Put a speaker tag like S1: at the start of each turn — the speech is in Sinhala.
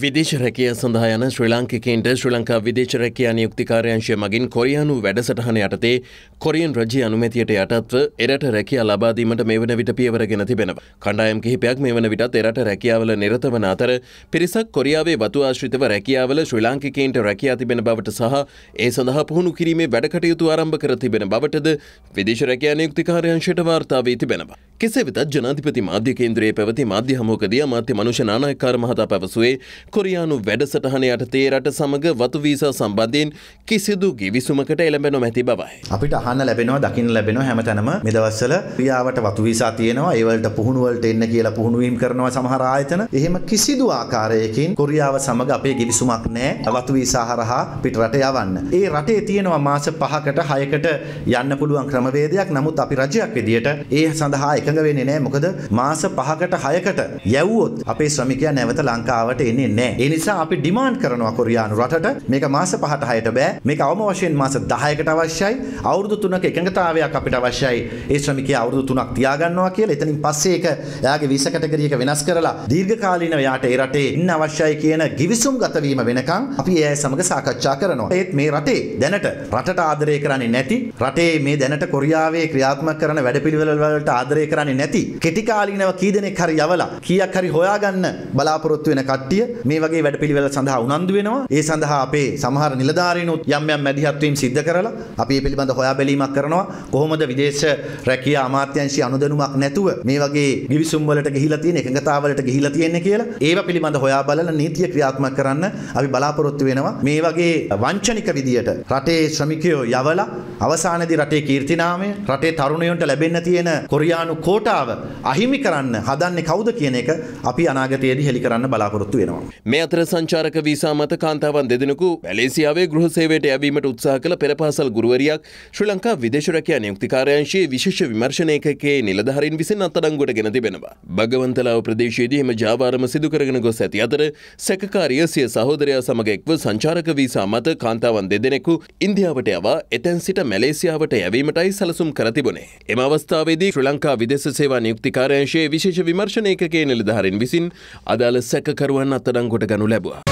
S1: විදේශරැකය සඳහා යන ශ්‍රී ලාංකිකන්ට ශ්‍රී ලංකා විදේශරැකයා නියුක්තිකාරයංශය මගින් කොරියානු වැඩසටහන යටතේ කොරියන් රජ අනුමැතියට යටත්ව එරට රැකයා ලබාදීමට මේ වන විට පියවරගෙන තිබෙනවා. කණ්ඩායම් කිහිපයක් මේ වන විටත් එරට රැකියාවල නිරත වන අතර පිරිසක් කොරියාවේ වතු ආශ්‍රිතව රැකියාවල ශ්‍රී ලාංකිකන්ට රැකයා තිබෙන බවට සහ ඒ සඳහා පුහුණු කිරීමේ වැඩකටයුතු ආරම්භ කර තිබෙන බවටද විදේශරැකයා නියුක්තිකාරයංශයට වාර්තාාවී තිබෙනවා. කෙසේ වෙතත් ජනාධිපති මාධ්‍ය කේන්ද්‍රයේ පැවති මාධ්‍ය හමුවකදී අමාත්‍ය මනුෂ්‍ය නානායක්කාර මහතා පැවසුවේ කොරියානු වැඩසටහන යටතේ රට සමග වතු වීසා සම්බන්ධයෙන් කිසිදු ගිවිසුමකට
S2: එළඹ නොමැති බවයි. අපිට අහන්න ලැබෙනවා දකින්න ලැබෙනවා හැමතැනම මේ දවස්වල ක්‍රියාවට වතු වීසා තියෙනවා ඒවලට පුහුණු වලට එන්න කියලා පුහුණුවීම් කරනවා සමහර ආයතන. එහෙම කිසිදු ආකාරයකින් කොරියාව සමග අපේ ගිවිසුමක් නැහැ වතු වීසා හරහා පිටරට යවන්න. ඒ රටේ තියෙනවා මාස 5කට 6කට යන්න පුළුවන් ක්‍රමවේදයක්. නමුත් අපි රජයක් විදියට ඒ සඳහා එක එකඟ වෙන්නේ නැහැ. මොකද මාස 5කට 6කට යැවුවොත් අපේ ශ්‍රමිකයා නැවත ලංකාවට එන්නේ නැහැ. ඒ නිසා අපි ඩිමාන්ඩ් කරනවා කොරියානු රටට මේක මාස 5ට 6ට බෑ. මේක අවම වශයෙන් මාස 10කට අවශ්‍යයි. අවුරුදු 3ක එකඟතාවයක් අපිට අවශ්‍යයි. ඒ ශ්‍රමිකයා අවුරුදු 3ක් තියාගන්නවා කියලා. එතනින් පස්සේ ඒක එයාගේ වීසා කැටගරි එක වෙනස් කරලා දීර්ඝකාලීනව යාට ඒ රටේ ඉන්න අවශ්‍යයි කියන ගිවිසුම් ගතවීම වෙනකන් අපි ඒ අය සමග සාකච්ඡා කරනවා. ඒත් මේ රටේ දැනට රටට ආදරය කරන්නේ නැති රටේ මේ දැනට කොරියාවේ ක්‍රියාත්මක කරන වැඩපිළිවෙළ වලට ආදරය කරන්නේ කරන්නේ නැති කෙටි කාලීනව කී දෙනෙක් හරි යවලා කීයක් හරි හොයාගන්න බලාපොරොත්තු වෙන කට්ටිය මේ වගේ වැඩපිළිවෙල සඳහා උනන්දු වෙනවා. ඒ සඳහා අපේ සමහර නිලධාරීනුත් යම් යම් මැදිහත් වීම් සිද්ධ කරලා අපි මේ පිළිබඳ හොයා බැලීමක් කරනවා. කොහොමද විදේශ රැකියා අමාත්‍යාංශයේ අනුදැනුමක් නැතුව මේ වගේ ගිවිසුම් වලට ගිහිලා තියෙන එකඟතාවලට ගිහිලා තියෙන්නේ කියලා ඒව පිළිබඳ හොයා බලලා නීතිය ක්‍රියාත්මක කරන්න අපි බලාපොරොත්තු වෙනවා. මේ වගේ වංචනික විදියට රටේ ශ්‍රමිකයෝ යවලා අවසානයේදී රටේ කීර්තිනාමය රටේ තරුණයන්ට ලැබෙන්න තියෙන කොරියානු කෝටාව අහිමි කරන්න හදන්නේ කවුද කියන එක අපි අනාගතයේදී හෙළි කරන්න බලාපොරොත්තු වෙනවා.
S1: මේ අතර සංචාරක වීසා මත කාන්තාවන් දෙදෙනෙකු මැලේසියාවේ ගෘහ සේවයට යැවීමට උත්සාහ කළ පෙරපාසල් ගුරුවරියක් ශ්‍රී ලංකා විදේශ රැකියා නියුක්තිකාරයංශයේ විශේෂ විමර්ශනයකකේ නිලධාරීන් විසින් අත්අඩංගුවට ගෙන තිබෙනවා. භගවන්තලාව ප්‍රදේශයේදී එම ජාවාරම සිදු කරගෙන ගොස් ඇති අතර සැකකාරිය සිය සහෝදරයා සමග එක්ව සංචාරක වීසා මත කාන්තාවන් දෙදෙනෙකු ඉන්දියාවට යවා එතැන් සිට මැලේසියාවට යැවීමටයි සැලසුම් කර තිබුණේ. එම අවස්ථාවේදී ශ්‍රී ලංකා විදෙස සේවා නියුක්තිකාරංශයේ විශේෂ විමර්ශන ඒකකයේ නිලධාරීන් විසින් අදාළ සැකකරුවන් අත්අඩංගුවට ගනු ලැබුවා.